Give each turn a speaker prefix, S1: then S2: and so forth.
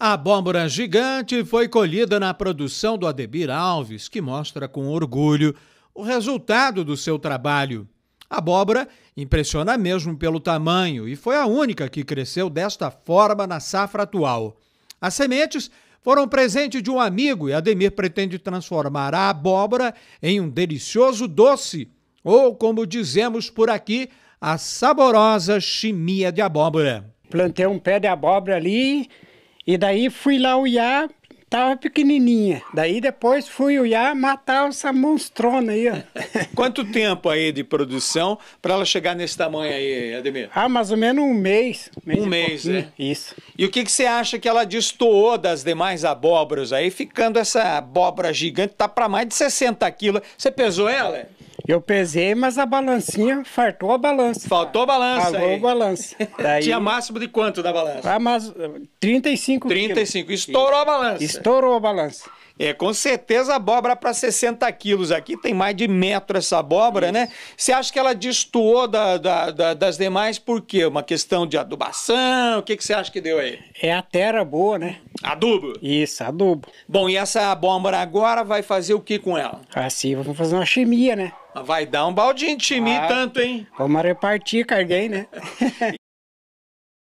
S1: A abóbora gigante foi colhida na produção do Adebir Alves, que mostra com orgulho o resultado do seu trabalho. A abóbora impressiona mesmo pelo tamanho e foi a única que cresceu desta forma na safra atual. As sementes foram presente de um amigo e Ademir pretende transformar a abóbora em um delicioso doce, ou como dizemos por aqui, a saborosa chimia de abóbora. Plantei um pé de abóbora ali, e daí fui lá olhar, tava pequenininha. Daí depois fui olhar, matar essa monstrona aí. Ó. Quanto tempo aí de produção para ela chegar nesse tamanho aí, Ademir? Ah, mais ou menos um mês. mês um mês, né? Isso. E o que, que você acha que ela destoou das demais abóboras aí, ficando essa abóbora gigante, tá para mais de 60 quilos. Você pesou ela? Eu pesei, mas a balancinha, fartou a balança. Faltou a balança Faltou a balança. Daí, Tinha máximo de quanto da balança? Ah, mas 35 eh, 35. Quilos. Estourou a balança. Estourou a balança. É, com certeza abóbora para 60 quilos. Aqui tem mais de metro essa abóbora, né? Isso. né? Você acha que ela destoou da, da, da, das demais por quê? Uma questão de adubação? O que, que você acha que deu aí? É a terra boa, né? Adubo? Isso, adubo. Bom, e essa abóbora agora vai fazer o que com ela? Assim, vamos fazer uma chimia, né? Vai dar um baldinho de time ah, tanto, hein? Vamos repartir, carguei, né?